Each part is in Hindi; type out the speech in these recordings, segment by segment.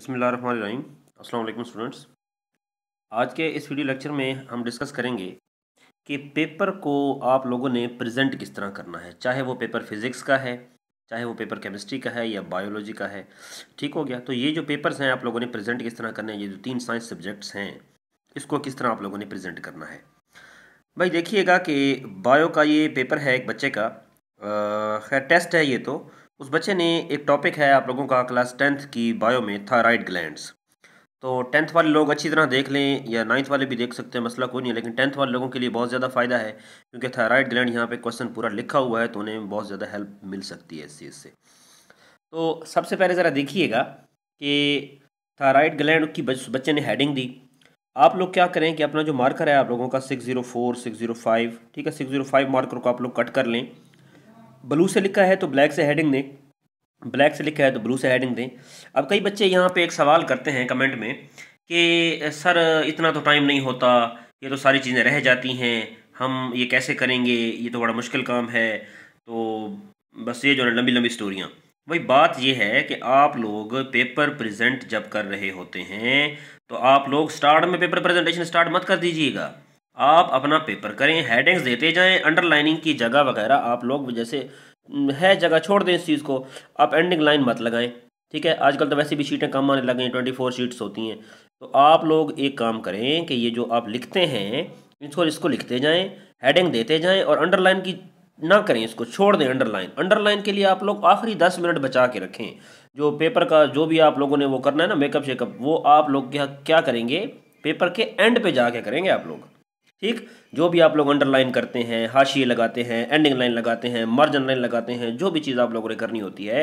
बसमीम अल्लाम स्टूडेंट्स आज के इस वीडियो लेक्चर में हम डिस्कस करेंगे कि पेपर को आप लोगों ने प्रेजेंट किस तरह करना है चाहे वो पेपर फिज़िक्स का है चाहे वो पेपर केमिस्ट्री का है या बायोलॉजी का है ठीक हो गया तो ये जो पेपर्स हैं आप लोगों ने प्रेजेंट किस तरह करना है ये जो तीन साइंस सब्जेक्ट्स हैं इसको किस तरह आप लोगों ने प्रजेंट करना है भाई देखिएगा कि बायो का ये पेपर है एक बच्चे का खैर टेस्ट है ये तो उस बच्चे ने एक टॉपिक है आप लोगों का क्लास टेंथ की बायो में थायराइड ग्लैंड्स तो टेंथ वाले लोग अच्छी तरह देख लें या नाइन्थ वाले भी देख सकते हैं मसला कोई नहीं है लेकिन टेंथ वाले लोगों के लिए बहुत ज़्यादा फ़ायदा है क्योंकि थायराइड ग्लैंड यहाँ पे क्वेश्चन पूरा लिखा हुआ है तो उन्हें बहुत ज़्यादा हेल्प मिल सकती है इस चीज़ से तो सबसे पहले ज़रा देखिएगा कि थायराइड ग्लैंड की बच्चे ने हेडिंग दी आप लोग क्या करें कि अपना जो मार्कर है आप लोगों का six zero four six zero five ठीक है सिक्स ज़ीरो फाइव मार्कर को आप लोग कट कर लें ब्लू से लिखा है तो ब्लैक से हेडिंग दें ब्लैक से लिखा है तो ब्लू से हेडिंग दें अब कई बच्चे यहाँ पे एक सवाल करते हैं कमेंट में कि सर इतना तो टाइम नहीं होता ये तो सारी चीज़ें रह जाती हैं हम ये कैसे करेंगे ये तो बड़ा मुश्किल काम है तो बस ये जो है लंबी लंबी स्टोरियाँ वही बात यह है कि आप लोग पेपर प्रेजेंट जब कर रहे होते हैं तो आप लोग स्टार्ट में पेपर प्रेजेंटेशन स्टार्ट मत कर दीजिएगा आप अपना पेपर करें हेडिंग्स देते जाएं अंडरलाइनिंग की जगह वगैरह आप लोग जैसे है जगह छोड़ दें इस चीज़ को आप एंडिंग लाइन मत लगाएं ठीक है आजकल तो वैसे भी शीटें कम आने लगें ट्वेंटी फोर शीट्स होती हैं तो आप लोग एक काम करें कि ये जो आप लिखते हैं इसको इसको लिखते जाएँ हेडिंग देते जाएँ और अंडरलाइन की ना करें इसको छोड़ दें अंडरलाइन अंडरलाइन के लिए आप लोग आखिरी दस मिनट बचा के रखें जो पेपर का जो भी आप लोगों ने वो करना है ना मेकअप शेकअप वो आप लोग क्या क्या करेंगे पेपर के एंड पे जाके करेंगे आप लोग ठीक जो भी आप लोग अंडरलाइन करते हैं हाशिए लगाते हैं एंडिंग लाइन लगाते हैं मार्जिन लाइन लगाते हैं जो भी चीज़ आप लोगों ने करनी होती है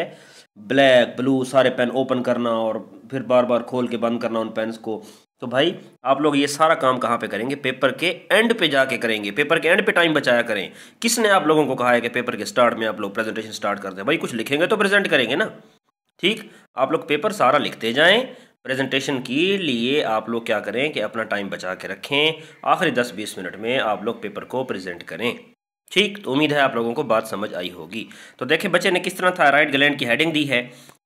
ब्लैक ब्लू सारे पेन ओपन करना और फिर बार बार खोल के बंद करना उन पेन्स को तो भाई आप लोग ये सारा काम कहाँ पे करेंगे पेपर के एंड पे जाके करेंगे पेपर के एंड पे टाइम बचाया करें किसने आप लोगों को कहा है कि पेपर के स्टार्ट में आप लोग प्रेजेंटेशन स्टार्ट कर दें भाई कुछ लिखेंगे तो प्रेजेंट करेंगे ना ठीक आप लोग पेपर सारा लिखते जाएं प्रेजेंटेशन के लिए आप लोग क्या करें कि अपना टाइम बचा के रखें आखिरी दस बीस मिनट में आप लोग पेपर को प्रेजेंट करें ठीक तो उम्मीद है आप लोगों को बात समझ आई होगी तो देखें बच्चे ने किस तरह थायराइड ग्लैंड की हेडिंग दी है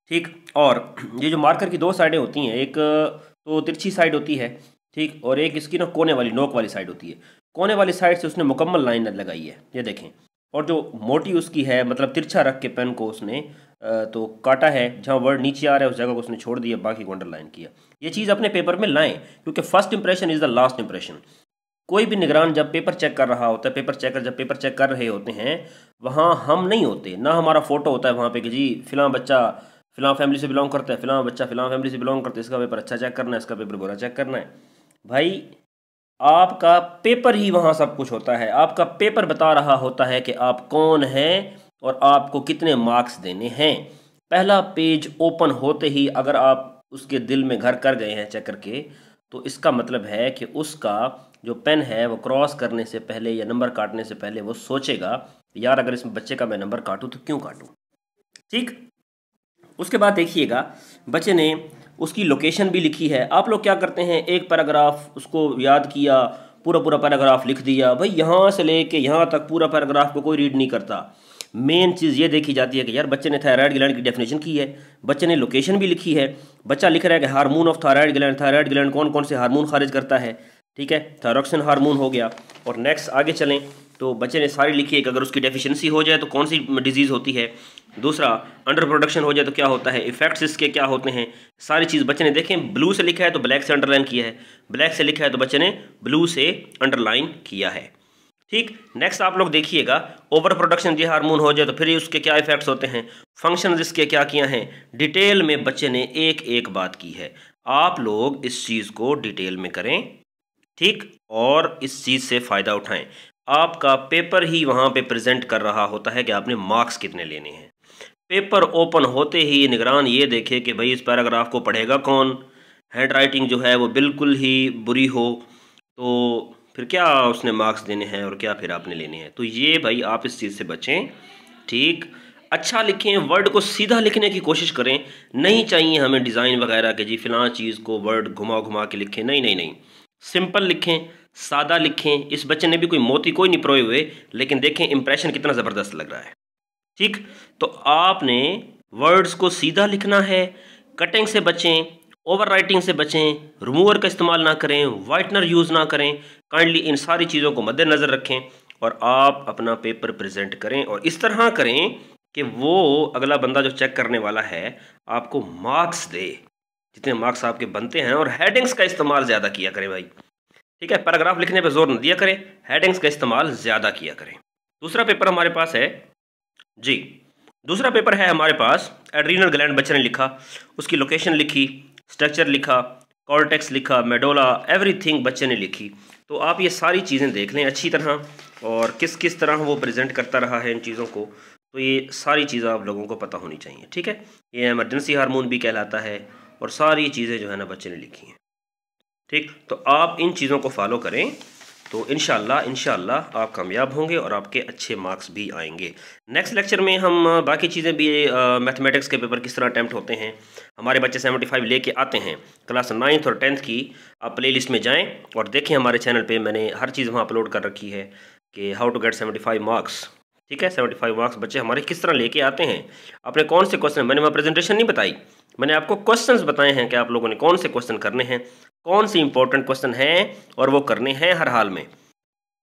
ठीक और ये जो मार्कर की दो साइडें होती हैं एक तो तिरछी साइड होती है ठीक और एक इसकी ना कोने वाली नोक वाली साइड होती है कोने वाली साइड से उसने मुकम्मल लाइन लगाई है ये देखें और जो मोटी उसकी है मतलब तिरछा रख के पेन को उसने तो काटा है जहाँ वर्ड नीचे आ रहा है उस जगह को उसने छोड़ दिया बाकी को अंडरलाइन किया ये चीज़ अपने पेपर में लाएं क्योंकि first impression is the last impression कोई भी निगरान जब पेपर चेक कर रहा होता है पेपर चेकर जब पेपर चेक कर रहे होते हैं वहाँ हम नहीं होते ना हमारा फ़ोटो होता है वहाँ पर कि जी फिलहाल बच्चा फिलहाल फैमिली से बिलोंग करता है फिलहाल बच्चा फिलहाल फैमिली से बिलोंग करता है इसका पेपर अच्छा चेक करना है इसका पेपर बुरा चेक करना है भाई आपका पेपर ही वहाँ सब कुछ होता है आपका पेपर बता रहा होता है कि आप कौन हैं और आपको कितने मार्क्स देने हैं पहला पेज ओपन होते ही अगर आप उसके दिल में घर कर गए हैं चेक करके तो इसका मतलब है कि उसका जो पेन है वो क्रॉस करने से पहले या नंबर काटने से पहले वो सोचेगा यार अगर इस बच्चे का मैं नंबर काटूँ तो क्यों काटूँ ठीक उसके बाद देखिएगा बच्चे ने उसकी लोकेशन भी लिखी है आप लोग क्या करते हैं एक पैराग्राफ उसको याद किया पूरा पूरा पैराग्राफ लिख दिया भाई यहाँ से ले कर यहाँ तक पूरा पैराग्राफ को कोई रीड नहीं करता मेन चीज़ ये देखी जाती है कि यार बच्चे ने थायराइड ग्लैंड की डेफिनेशन की है बच्चे ने लोकेशन भी लिखी है बच्चा लिख रहा है कि hormone of thyroid gland thyroid gland कौन कौन से हार्मोन खारिज करता है ठीक है थायरोक्सिन हार्मोन हो गया और नेक्स्ट आगे चलें तो बच्चे ने सारी लिखी है कि अगर उसकी डेफिशिएंसी हो जाए तो कौन सी डिजीज़ होती है दूसरा अंडर प्रोडक्शन हो जाए तो क्या होता है इफेक्ट्स इसके क्या होते हैं सारी चीज़ बच्चे ने देखें ब्लू से लिखा है तो ब्लैक से अंडरलाइन किया है ब्लैक से लिखा है तो बच्चे ने ब्लू से अंडरलाइन किया है ठीक नेक्स्ट आप लोग देखिएगा ओवर प्रोडक्शन जी हार्मोन हो जाए तो फिर उसके क्या इफेक्ट्स होते हैं फंक्शन इसके क्या किया हैं डिटेल में बच्चे ने एक एक बात की है आप लोग इस चीज़ को डिटेल में करें ठीक और इस चीज़ से फ़ायदा उठाएं आपका पेपर ही वहाँ पे प्रेजेंट कर रहा होता है कि आपने मार्क्स कितने लेने हैं पेपर ओपन होते ही निगरान ये देखे कि भाई इस पैराग्राफ को पढ़ेगा कौन हैंड राइटिंग जो है वो बिल्कुल ही बुरी हो तो फिर क्या उसने मार्क्स देने हैं और क्या फिर आपने लेने हैं तो ये भाई आप इस चीज़ से बचें ठीक अच्छा लिखें वर्ड को सीधा लिखने की कोशिश करें नहीं चाहिए हमें डिज़ाइन वगैरह के जी फ़िलहाल चीज़ को वर्ड घुमा घुमा के लिखें नहीं नहीं नहीं सिंपल लिखें सादा लिखें इस बच्चे ने भी कोई मोती कोई नहीं प्रोए हुए लेकिन देखें इंप्रेशन कितना ज़बरदस्त लग रहा है ठीक तो आपने वर्ड्स को सीधा लिखना है कटिंग से बचें ओवर राइटिंग से बचें रिमूवर का इस्तेमाल ना करें वाइटनर यूज़ ना करें काइंडली इन सारी चीज़ों को मद्देनज़र रखें और आप अपना पेपर प्रेजेंट करें और इस तरह करें कि वो अगला बंदा जो चेक करने वाला है आपको मार्क्स दे जितने मार्क्स आपके बनते हैं और हेडिंग्स का इस्तेमाल ज़्यादा किया करें भाई ठीक है पैराग्राफ लिखने पर जोर न दिया करें हेडिंग्स का इस्तेमाल ज़्यादा किया करें दूसरा पेपर हमारे पास है जी दूसरा पेपर है हमारे पास एड्रीनल ग्लैंड बच्चे ने लिखा उसकी लोकेशन लिखी स्ट्रक्चर लिखा कॉर्टेक्स लिखा मेडोला एवरीथिंग बच्चे ने लिखी तो आप ये सारी चीज़ें देख लें अच्छी तरह और किस किस तरह वो प्रेजेंट करता रहा है इन चीज़ों को तो ये सारी चीज़ें आप लोगों को पता होनी चाहिए ठीक है ये एमरजेंसी हारमोन भी कहलाता है और सारी चीज़ें जो है ना बच्चे ने लिखी हैं ठीक तो आप इन चीज़ों को फॉलो करें तो इन शाला आप कामयाब होंगे और आपके अच्छे मार्क्स भी आएंगे नेक्स्ट लेक्चर में हम बाकी चीज़ें भी मैथमेटिक्स के पेपर किस तरह अटैम्प्ट होते हैं हमारे बच्चे 75 लेके आते हैं क्लास नाइन्थ और टेंथ की आप प्लेलिस्ट में जाएं और देखें हमारे चैनल पे मैंने हर चीज़ वहाँ अपलोड कर रखी है कि how to get five marks ठीक है फाइव मार्क्स बच्चे हमारे किस तरह लेके आते हैं आपने कौन से क्वेश्चन मैंने वहाँ प्रेजेंटेशन नहीं बताई मैंने आपको क्वेश्चंस बताए हैं कि आप लोगों ने कौन से क्वेश्चन करने हैं कौन से इंपॉर्टेंट क्वेश्चन हैं और वो करने हैं हर हाल में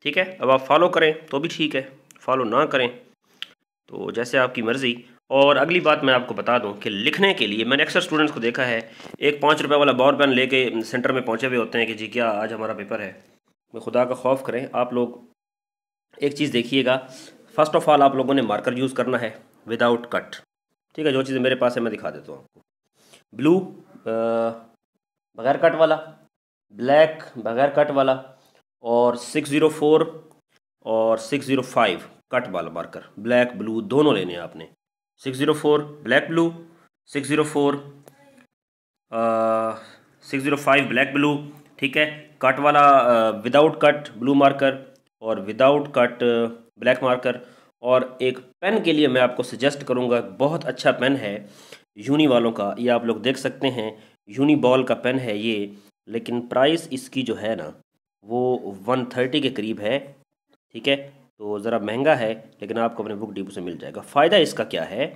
ठीक है अब आप फॉलो करें तो भी ठीक है फॉलो ना करें तो जैसे आपकी मर्ज़ी और अगली बात मैं आपको बता दूं कि लिखने के लिए मैंने अक्सर स्टूडेंट्स को देखा है एक पाँच रुपये वाला बॉर पेन लेके सेंटर में पहुंचे हुए होते हैं कि जी क्या आज हमारा पेपर है मैं खुदा का खौफ करें आप लोग एक चीज़ देखिएगा फर्स्ट ऑफ ऑल आप लोगों ने मार्कर यूज़ करना है विदाउट कट ठीक है जो चीज़ें मेरे पास है मैं दिखा देता हूँ आपको ब्लू बगैर कट वाला ब्लैक बगैर कट वाला और सिक्स ज़ीरो फोर और सिक्स ज़ीरो फाइव कट वाला मार्कर ब्लैक ब्लू दोनों लेने हैं आपने six zero four black blue six zero four six zero five black blue ठीक है कट वाला विदाउट कट ब्लू मार्कर और विदाउट कट ब्लैक मार्कर और एक पेन के लिए मैं आपको सजेस्ट करूंगा बहुत अच्छा पेन है यूनी वालों का ये आप लोग देख सकते हैं यूनिबॉल का पेन है ये लेकिन प्राइस इसकी जो है ना वो वन थर्टी के करीब है ठीक है तो ज़रा महंगा है लेकिन आपको अपने बुक डिपो से मिल जाएगा फ़ायदा इसका क्या है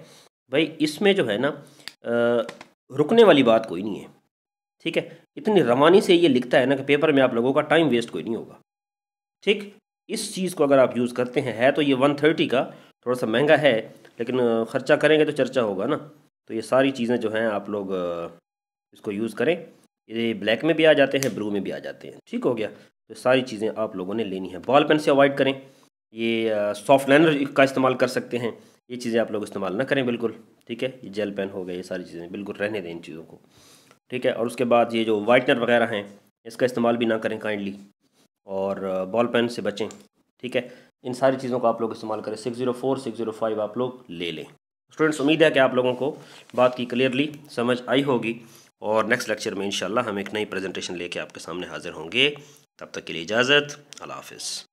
भाई इसमें जो है ना रुकने वाली बात कोई नहीं है ठीक है इतनी रवानी से ये लिखता है ना कि पेपर में आप लोगों का टाइम वेस्ट कोई नहीं होगा ठीक इस चीज़ को अगर आप यूज़ करते हैं है तो ये वन थर्टी का थोड़ा सा महंगा है लेकिन ख़र्चा करेंगे तो चर्चा होगा ना तो ये सारी चीज़ें जो हैं आप लोग इसको यूज़ करें ये ब्लैक में भी आ जाते हैं ब्लू में भी आ जाते हैं ठीक हो गया तो सारी चीज़ें आप लोगों ने लेनी है बॉल पेन से अवॉइड करें ये सॉफ्ट लाइनर का इस्तेमाल कर सकते हैं ये चीज़ें आप लोग इस्तेमाल ना करें बिल्कुल ठीक है ये जेल पेन हो गया ये सारी चीज़ें बिल्कुल रहने दें इन चीज़ों को ठीक है और उसके बाद ये जो वाइटनर वगैरह हैं इसका इस्तेमाल भी ना करें काइंडली और बॉल पेन से बचें ठीक है इन सारी चीज़ों का आप लोग इस्तेमाल करें six zero four six zero five आप लोग ले लें स्टूडेंट्स उम्मीद है कि आप लोगों को बात की क्लियरली समझ आई होगी और नेक्स्ट लेक्चर में इंशाल्लाह हम एक नई प्रेजेंटेशन लेके आपके सामने हाजिर होंगे तब तक के लिए इजाज़त अल्लाह हाफिज़